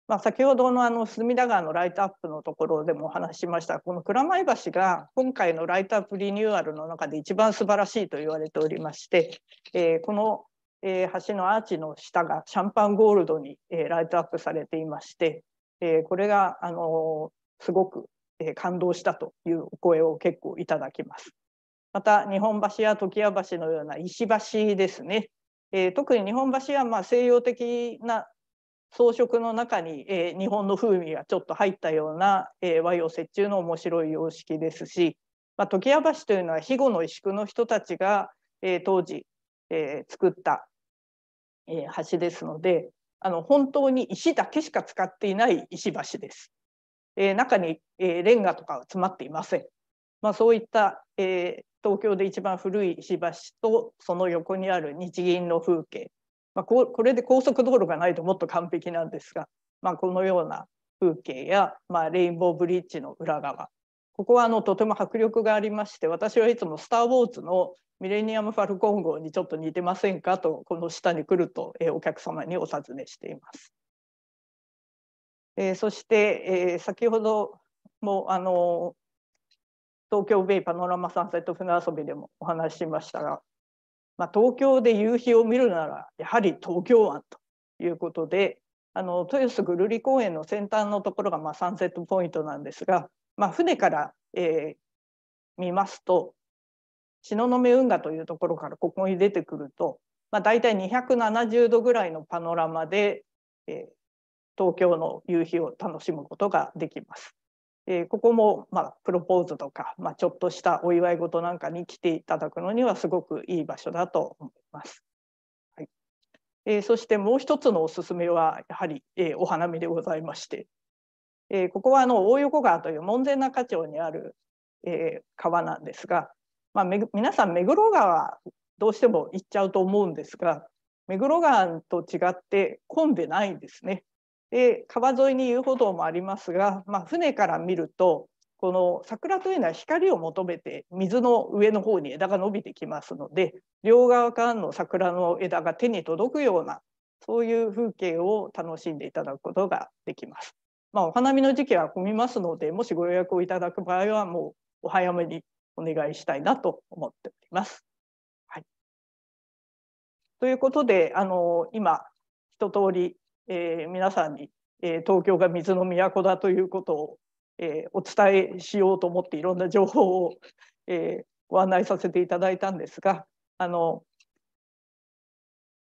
まあ、先ほどのあの隅田川のライトアップのところでもお話ししましたこの蔵前橋が今回のライトアップリニューアルの中で一番素晴らしいと言われておりまして、えー、この橋のアーチの下がシャンパンゴールドにライトアップされていまして、えー、これがあのすごく感動したというお声を結構いただきます。また日本橋や常盤橋のような石橋ですね、えー、特に日本橋はま西洋的な装飾の中に、えー、日本の風味がちょっと入ったような、えー、和洋折衷の面白い様式ですし、まあ、時矢橋というのは肥後の萎縮の人たちが、えー、当時、えー、作った、えー、橋ですのであの本当に石だけしか使っていない石橋です。えー、中に、えー、レンガとかは詰まっていません。まあ、そういった、えー、東京で一番古い石橋とその横にある日銀の風景まあ、これで高速道路がないともっと完璧なんですが、まあ、このような風景や、まあ、レインボーブリッジの裏側ここはあのとても迫力がありまして私はいつも「スター・ウォーズ」のミレニアム・ファルコン号にちょっと似てませんかとこの下に来ると、えお客様にお尋ねしています。えそして、え先ほどもあの東京ベイパノラマサンセット船遊びでもお話ししましたがまあ、東京で夕日を見るならやはり東京湾ということであの豊洲ぐるり公園の先端のところが、まあ、サンセットポイントなんですが、まあ、船から、えー、見ますと東雲運河というところからここに出てくると、まあ、大体270度ぐらいのパノラマで、えー、東京の夕日を楽しむことができます。えー、ここも、まあ、プロポーズとか、まあ、ちょっとしたお祝い事なんかに来ていただくのにはすごくいい場所だと思います。はいえー、そしてもう一つのおすすめはやはり、えー、お花見でございまして、えここはあの大横川という門前仲町にある、え川なんですが、まあ、め皆さん目黒川どうしても行っちゃうと思うんですが目黒川と違って混んでないんですね。で川沿いに遊歩道もありますが、まあ、船から見るとこの桜というのは光を求めて水の上の方に枝が伸びてきますので両側からの桜の枝が手に届くようなそういう風景を楽しんでいただくことができます。まあ、お花見の時期は混みますのでもしご予約をいただく場合はもうお早めにお願いしたいなと思っております。はい、ということであの今一通りえー、皆さんに、えー、東京が水の都だということを、えー、お伝えしようと思っていろんな情報を、えー、ご案内させていただいたんですがあの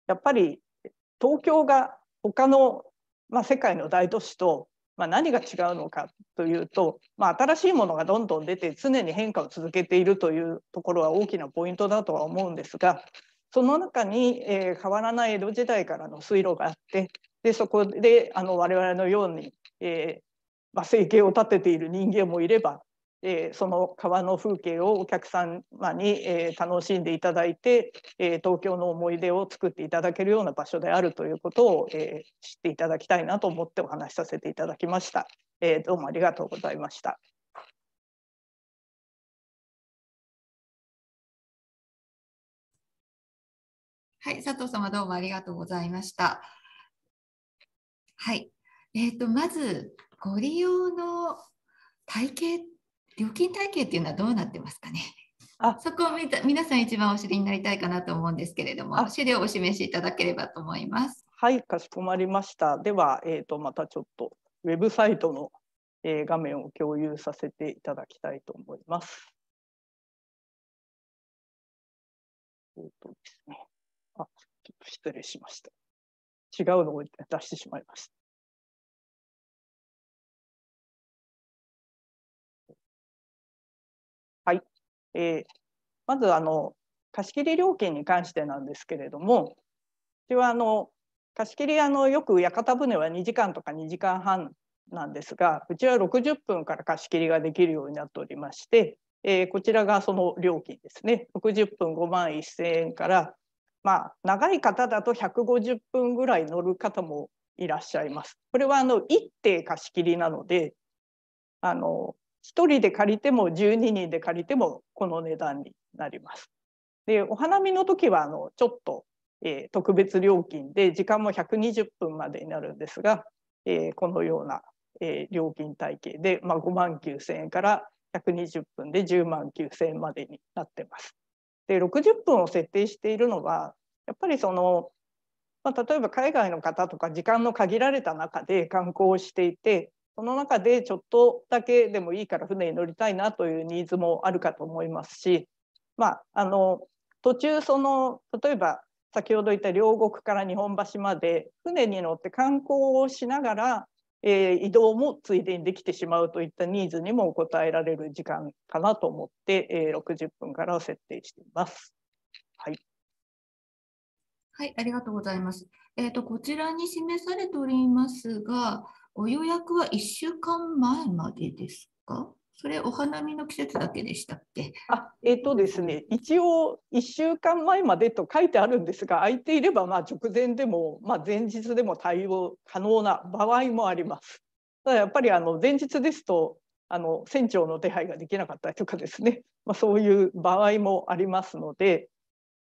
やっぱり東京が他の、まあ、世界の大都市と、まあ、何が違うのかというと、まあ、新しいものがどんどん出て常に変化を続けているというところは大きなポイントだとは思うんですがその中に、えー、変わらない江戸時代からの水路があってでそこであの我々のように、えーまあ、生計を立てている人間もいれば、えー、その川の風景をお客様に、えー、楽しんでいただいて、えー、東京の思い出を作っていただけるような場所であるということを、えー、知っていただきたいなと思ってお話しさせていただきました。えー、どうもありがとうございました。はい、佐藤様どうもありがとうございました。はい。えっ、ー、と、まず、ご利用の体系、料金体系っていうのはどうなってますかね。あそこを見た皆さん一番お知りになりたいかなと思うんですけれども、資料をお示しいただければと思います。はい、かしこまりました。では、えーと、とまたちょっとウェブサイトの、えー、画面を共有させていただきたいと思います。えーとですね、あちょっと失礼しました。違うのを出してしまいました。はい、えー、まずあの貸切料金に関してなんですけれども、うちはあの貸切あのよく屋形船は2時間とか2時間半なんですが、うちは60分から貸切ができるようになっておりまして、えー、こちらがその料金ですね、60分5万1000円からまあ、長い方だと150分ぐらい乗る方もいらっしゃいます。これはあの定貸し切りなのであの1人で借りても12人で借りてもこの値段になります。でお花見の時はあちょっと、えー、特別料金で時間も120分までになるんですが、えー、このような、えー、料金体系で、まあ、5万9,000円から120分で10万9,000円までになってます。で60分を設定しているのはやっぱりその、まあ、例えば海外の方とか時間の限られた中で観光をしていてその中でちょっとだけでもいいから船に乗りたいなというニーズもあるかと思いますし、まあ、あの途中その例えば先ほど言った両国から日本橋まで船に乗って観光をしながらえ移動もついでにできてしまうといったニーズにも応えられる時間かなと思って、え60分から設定しています。はい。はい、ありがとうございます。えっ、ー、と、こちらに示されておりますが、ご予約は1週間前までですかそれお花見の季節だけでしたっけあえっ、ー、とですね一応1週間前までと書いてあるんですが空いていればまあ直前でも、まあ、前日でも対応可能な場合もあります。ただやっぱりあの前日ですとあの船長の手配ができなかったりとかですね、まあ、そういう場合もありますので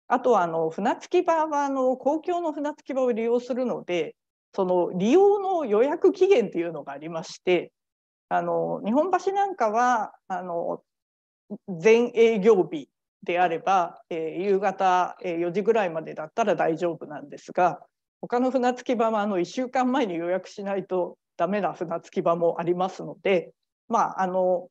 あとはあの船着き場はあの公共の船着き場を利用するのでその利用の予約期限というのがありましてあの日本橋なんかはあの全営業日であれば、えー、夕方、え4時ぐらいまでだったら大丈夫なんですが他の船着き場はあの1週間前に予約しないとダメな船着き場もありますので、まあ、あの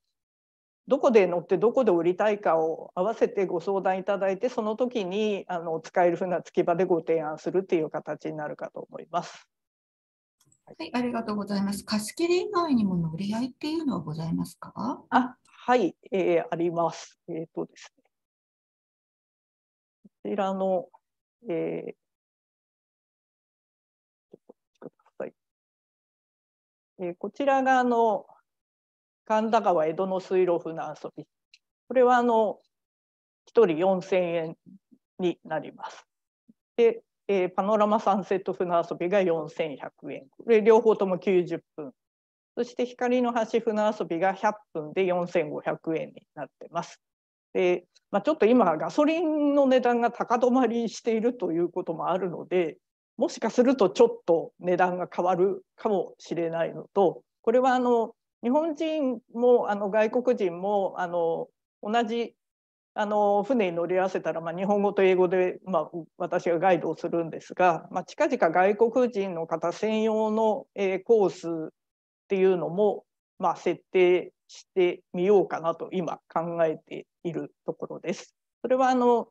どこで乗ってどこで降りたいかを合わせてご相談いただいてその時にあの使える船着き場でご提案するっていう形になるかと思います。はい、ありがとうございます。貸し切り以外にも乗り合いっていうのはございますかあはい、えー、あります。えっ、ー、とですね。こちらの、えー、えこちらがあの神田川江戸の水路船遊び。これはあの一人4000円になります。で、えー、パノラマサンセット船遊びが4100円これ両方とも90分そして光の橋船遊びが100分で4500円になってます。でまあ、ちょっと今ガソリンの値段が高止まりしているということもあるのでもしかするとちょっと値段が変わるかもしれないのとこれはあの日本人もあの外国人もあの同じあの船に乗り合わせたら、まあ、日本語と英語で、まあ、私がガイドをするんですが、まあ、近々外国人の方専用の、えー、コースっていうのも、まあ、設定してみようかなと今考えているところです。それはあの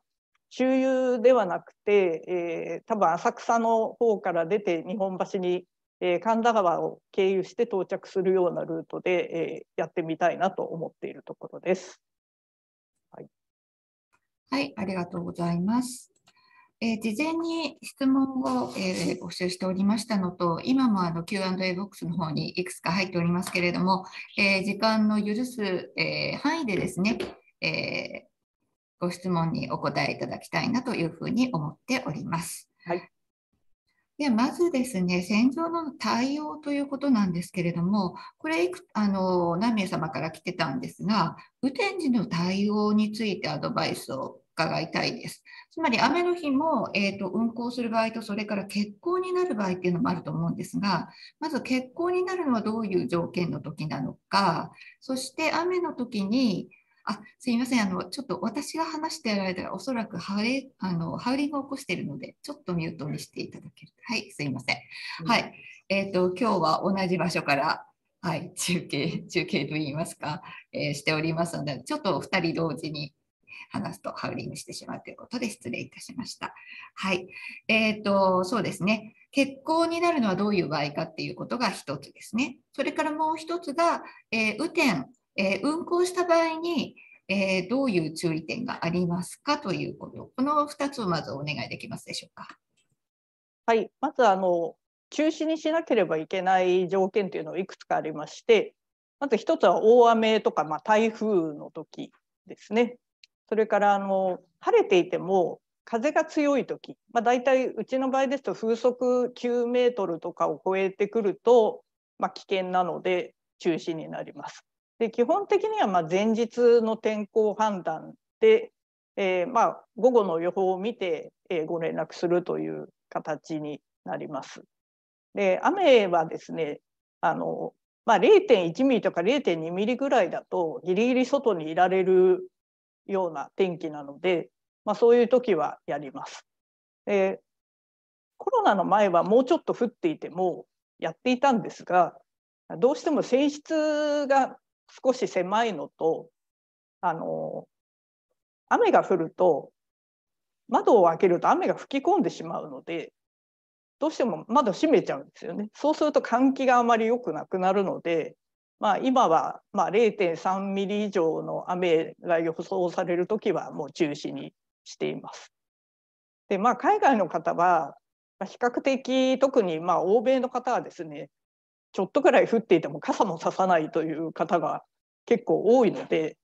周遊ではなくて、えー、多分浅草の方から出て日本橋に、えー、神田川を経由して到着するようなルートで、えー、やってみたいなと思っているところです。はい、ありがとうございます。えー、事前に質問を、えー、募集しておりましたのと、今もあの Q&A ボックスの方にいくつか入っておりますけれども、えー、時間の許す、え範囲でですね、えご質問にお答えいただきたいなというふうに思っております。はい、でまずですね、戦場の対応ということなんですけれども、これいくあの、何名様から来てたんですが、雨天時の対応についてアドバイスを伺いたいです。つまり雨の日も、えーと、運行する場合と、それから欠航になる場合っていうのもあると思うんですが、まず欠航になるのはどういう条件の時なのか、そして雨の時にあすみませんあの、ちょっと私が話してれる間、おそらくハウリあのハウリングを起こしているので、ちょっとミュートにしていただけるはい、すみません。はい、えっ、ー、と、今日は同じ場所から、はい、中継、中継といいますか、えー、しておりますので、ちょっと2人同時に話すとハウリングしてしまうということで失礼いたしました。はい。えっ、ー、と、そうですね。血行になるのはどういう場合かっていうことが1つですね。それからもう1つが、えー、雨天、えー、運行した場合に、えー、どういう注意点がありますかということ、この2つをまずお願いできますでしょうか。はい、まずあの中止にしなければいけない条件というのはいくつかありまして、まず1つは大雨とか、まあ、台風の時ですね。それからあの晴れていても風が強い時、まあ、大体うちの場合ですと風速9メートルとかを超えてくると、まあ、危険なので中止になります。で基本的にはま前日の天候判断で、えー、ま午後の予報を見て、えご連絡するという形になります。で雨はですねあの、まあ、0.1ミリとか0.2ミリぐらいだとギリギリ外にいられるような天気なので、まあ、そういう時はやります。でコロナの前はもうちょっと降っていてもやっていたんですがどうしても性質が少し狭いのとあの雨が降ると窓を開けると雨が吹き込んでしまうのでどうしても窓閉めちゃうんですよね。そうすると換気があまり良くなくなるので、まあ、今はまあ0.3ミリ以上の雨が予想される時はもう中止にしています。でまあ、海外の方は比較的特にまあ欧米の方はですねちょっとくらい降っていても傘もささないという方が結構多いので、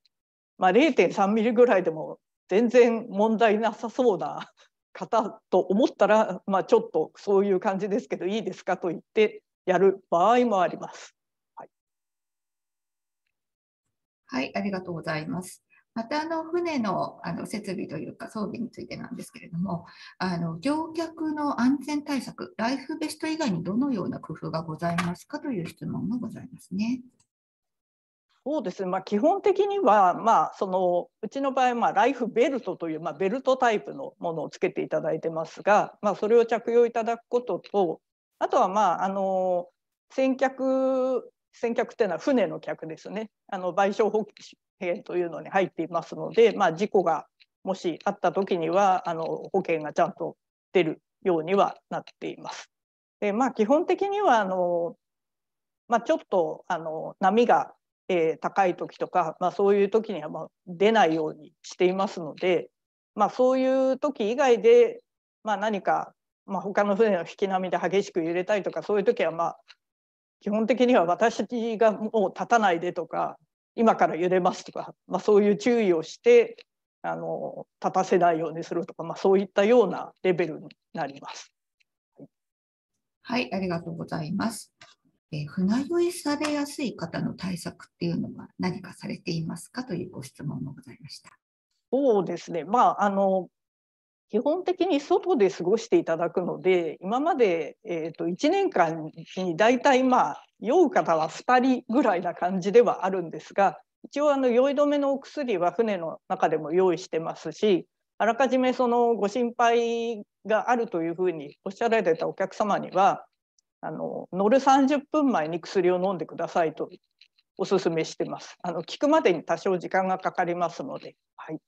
まあ、0.3ミリぐらいでも全然問題なさそうな 方と思ったら、まあ、ちょっとそういう感じですけどいいですかと言ってやる場合もあります。はい、はい、ありがとうございます。またあの船のあの設備というか装備についてなんですけれどもあの乗客の安全対策ライフベスト以外にどのような工夫がございますかという質問がございますね。そうですね、まあ、基本的には、まあ、そのうちの場合、まあ、ライフベルトという、まあ、ベルトタイプのものをつけていただいてますが、まあ、それを着用いただくこととあとは、まあ、あの先客先客っていうのは船の客ですねあの賠償険というのに入っていますので、まあ、事故がもしあった時にはあの保険がちゃんと出るようにはなっています。でまあ、基本的にはあの、まあ、ちょっとあの波が、えー、高い時とか、まあ、そういう時にはまあ出ないようにしていますので、まあ、そういう時以外で、まあ、何か、まあ、他の船の引き波で激しく揺れたりとかそういう時はまあ基本的には私がもう立たないでとか今から揺れますとか、まあ、そういう注意をしてあの立たせないようにするとか、まあ、そういったようなレベルになります。はい、ありがとうございます。えー、船酔いされやすい方の対策っていうのは何かされていますかというご質問もございました。そうですね。まああの基本的に外で過ごしていただくので今まで、えー、と1年間に大体まあ酔う方は2人ぐらいな感じではあるんですが一応あの酔い止めのお薬は船の中でも用意してますしあらかじめそのご心配があるというふうにおっしゃられてたお客様にはあの乗る30分前に薬を飲んでくださいとお勧めしてます。あの聞くまでに多少時間がかかりますので、はい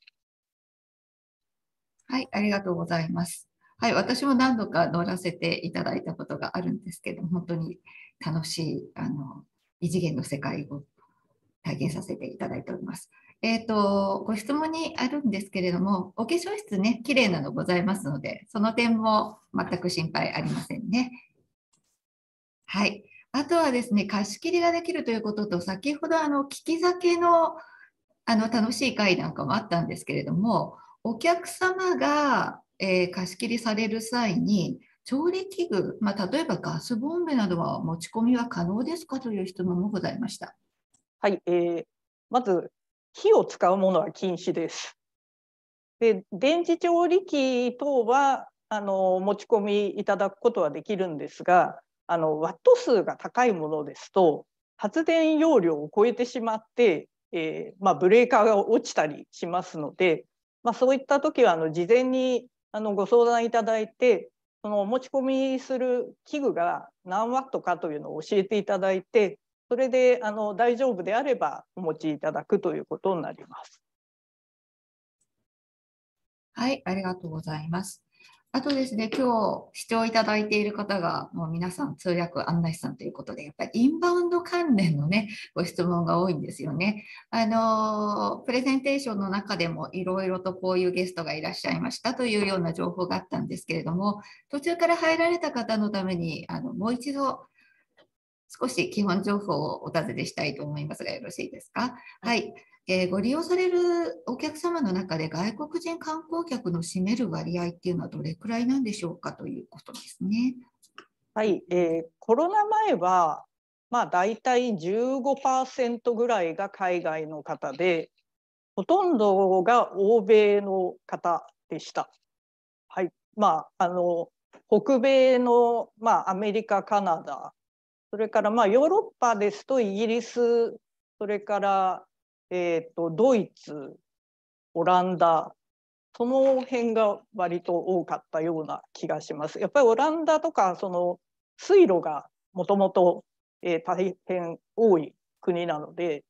はい、ありがとうございます。はい、私も何度か乗らせていただいたことがあるんですけど、本当に楽しい、あの、異次元の世界を体験させていただいております。えっ、ー、と、ご質問にあるんですけれども、お化粧室ね、綺麗なのございますので、その点も全く心配ありませんね。はい。あとはですね、貸し切りができるということと、先ほどあの、聞き酒のあの楽しい会なんかもあったんですけれども、お客様が、えー、貸し切りされる際に調理器具、まあ、例えばガスボンベなどは持ち込みは可能ですかという質問もございました。はい、えー、まず火を使うものは禁止です。で電磁調理器等はあの持ち込みいただくことはできるんですがあのワット数が高いものですと発電容量を超えてしまって、えー、まあ、ブレーカーが落ちたりしますのでまあ、そういった時はあの事前にあのご相談いただいてその持ち込みする器具が何ワットかというのを教えていただいてそれであの大丈夫であればお持ちいただくということになります。はい、ありがとうございます。あとですね、今日視聴いただいている方が、もう皆さん通訳案内士さんということで、やっぱりインバウンド関連のね、ご質問が多いんですよね。あの、プレゼンテーションの中でもいろいろとこういうゲストがいらっしゃいましたというような情報があったんですけれども、途中から入られた方のために、あのもう一度、少し基本情報をお尋ねしたいと思いますが、よろしいですか。はい。えー、ご利用されるお客様の中で外国人観光客の占める割合っていうのはどれくらいなんでしょうかということですね。はい、えー、コロナ前はまあ大体15%ぐらいが海外の方で、ほとんどが欧米の方でした。はい、まああの北米のまあアメリカ、カナダ、それからまあヨーロッパですとイギリス、それからえーと、ドイツオランダその辺が割と多かったような気がします。やっぱりオランダとかその水路がもともと大変多い国なので、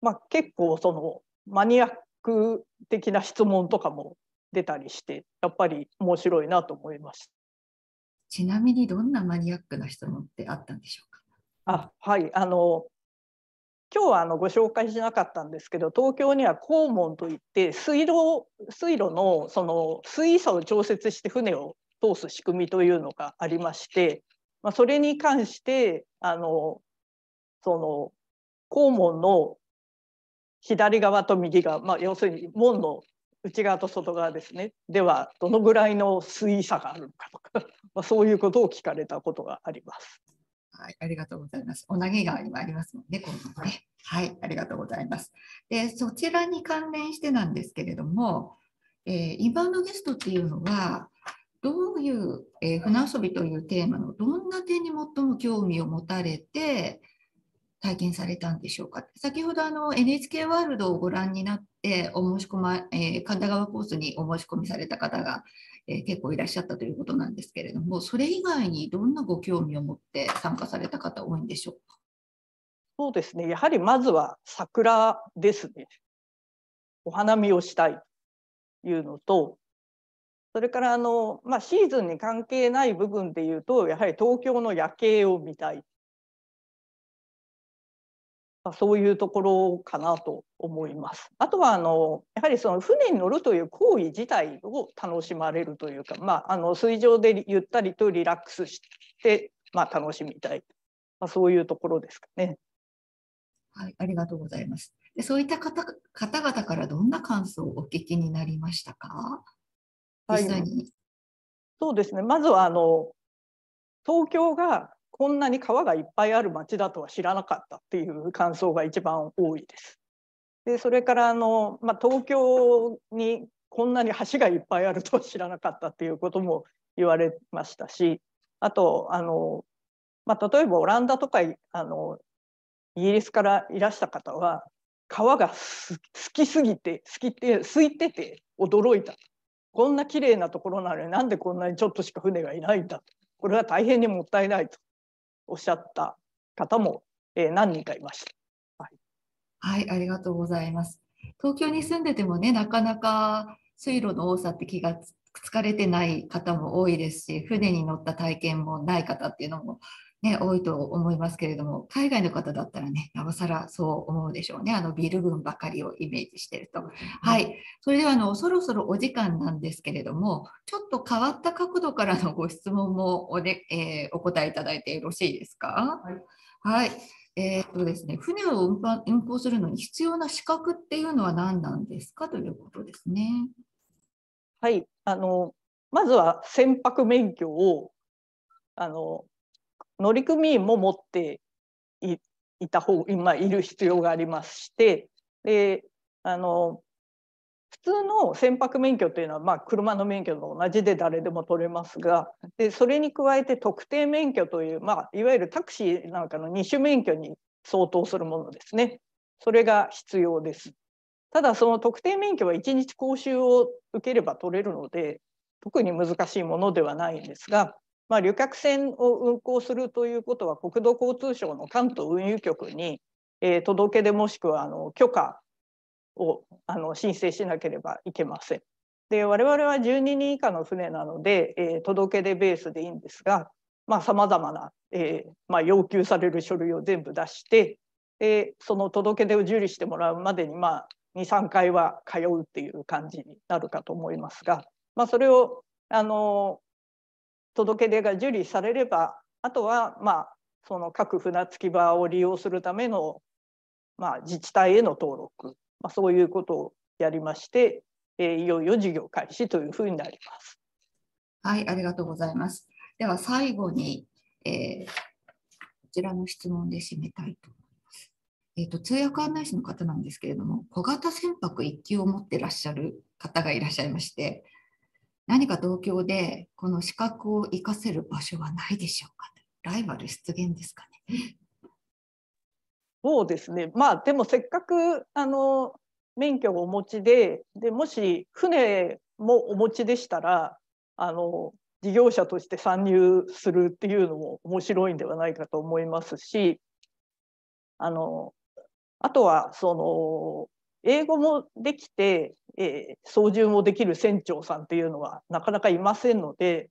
まあ、結構そのマニアック的な質問とかも出たりしてやっぱり面白いなと思いました。ちなみにどんなマニアックな質問ってあったんでしょうかあはいあの今日はあのご紹介しなかったんですけど東京には肛門といって水路水路のその水素を調節して船を通す仕組みというのがありまして、まあ、それに関してあのその肛門の左側と右側、まあ、要するに門の内側と外側ですねではどのぐらいの水位差があるのかとか、まあ、そういうことを聞かれたことがあります。はい、ありがとうございます。お投げにもありますもんね、このね。はい、ありがとうございます。で、そちらに関連してなんですけれども、えー、インバウンドゲストっていうのは、どういう、えー、船遊びというテーマのどんな点に最も興味を持たれて体験されたんでしょうか先ほどあの NHK ワールドをご覧になってお申し込ま、えー、神田川コースにお申し込みされた方がえ結構いらっしゃったということなんですけれども、それ以外にどんなご興味を持って参加された方多いんでしょうか。そうですね。やはりまずは桜ですね。お花見をしたいというのと、それからあの、まあ、シーズンに関係ない部分でいうと、やはり東京の夜景を見たいまあ、そういうところかなと思います。あとはあのやはりその船に乗るという行為自体を楽しまれるというか、まあ、あの水上でゆったりとリラックスして、まあ、楽しみたい、まあ、そういうところですかね。はい、ありがとうございます。でそういった方方々からどんな感想をお聞きになりましたか実際に、はい、そうですねまずはあの東京がこんなに川がいっぱいある町だとは知らなかったっていう感想が一番多いです。でそれからあの、まあ、東京にこんなに橋がいっぱいあるとは知らなかったっていうことも言われましたしあとあの、まあ、例えばオランダとかあのイギリスからいらした方は川が好きすぎて好きって空いてて驚いたこんな綺麗なところなのになんでこんなにちょっとしか船がいないんだこれは大変にもったいないとおっしゃった方も、えー、何人かいました、はい。はい、ありがとうございます。東京に住んでてもね、なかなか水路の多さって気がつかれてない方も多いですし、船に乗った体験もない方っていうのもね、多いと思いますけれども、海外の方だったらね、なおさらそう思うでしょうね。あのビル群ばかりをイメージしてると。はい。それではあの、そろそろお時間なんですけれども、ちょっと変わった角度からのご質問もお,、ねえー、お答えいただいてよろしいですか。はい、はいえーとですね、船を運搬運航するのに必要な資格っていうのは何なんですかということですね。はいあのまずは船舶免許をあの乗組員も持っていた方今いる必要がありましてであの普通の船舶免許というのは、まあ、車の免許と同じで誰でも取れますがでそれに加えて特定免許という、まあ、いわゆるタクシーなんかの2種免許に相当するものですねそれが必要ですただその特定免許は1日講習を受ければ取れるので特に難しいものではないんですがまあ、旅客船を運航するということは国土交通省の関東運輸局に、えー、届け出もしくはあの許可をあの申請しなければいけません。で我々は12人以下の船なので、えー、届け出ベースでいいんですがさまざ、まな、えーまあ、要求される書類を全部出してでその届け出を受理してもらうまでに、まあ、23回は通うっていう感じになるかと思いますが、まあ、それをあの届け出が受理されればあとはまあその各船着き場を利用するための、まあ、自治体への登録、まあ、そういうことをやりまして、えー、いよいよ事業開始というふうになります。はい、ありがとうございます。では最後に、えー、こちらの質問で締めたいと思います。えーと、と通訳案内士の方なんですけれども、小型船舶1級を持ってらっしゃる方がいらっしゃいまして、何か同郷でこの資格を活かせる場所はないでしょうかライバル出現ですかね。そうですねまあでもせっかくあの免許をお持ちででもし船もお持ちでしたらあの事業者として参入するっていうのも面白いんではないかと思いますしあのあとはその英語もできて、えー、操縦もできる船長さんっていうのはなかなかいませんので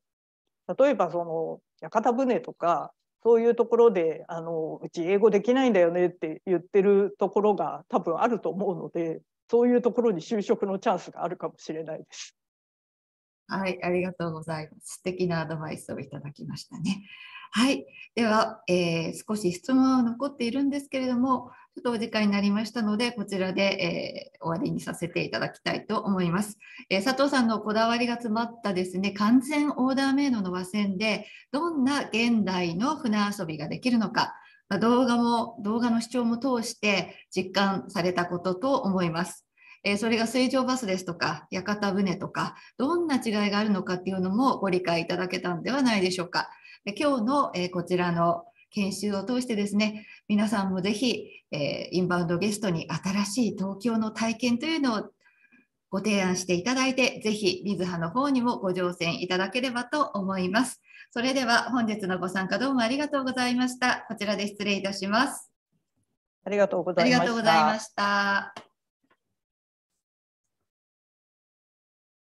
例えばその屋形船とかそういうところであのうち英語できないんだよねって言ってるところが多分あると思うのでそういうところに就職のチャンスがあるかもしれないです。はい、ありがとうございます。素敵なアドバイスをいただきましたね。はい。では、えー、少し質問は残っているんですけれども、ちょっとお時間になりましたので、こちらで、えー、終わりにさせていただきたいと思います、えー、佐藤さんのこだわりが詰まったですね、完全オーダーメイドの和船で、どんな現代の船遊びができるのか、まあ、動画も、動画の視聴も通して実感されたことと思います。えそれが水上バスですとか、屋形船とか、どんな違いがあるのかっていうのもご理解いただけたんではないでしょうか。今日の、えこちらの研修を通してですね皆さんもぜひ、えインバウンドゲストに新しい東京の体験というのをご提案していただいてぜひ水波の方にもご乗船いただければと思いますそれでは本日のご参加どうもありがとうございましたこちらで失礼いたしますありがとうございました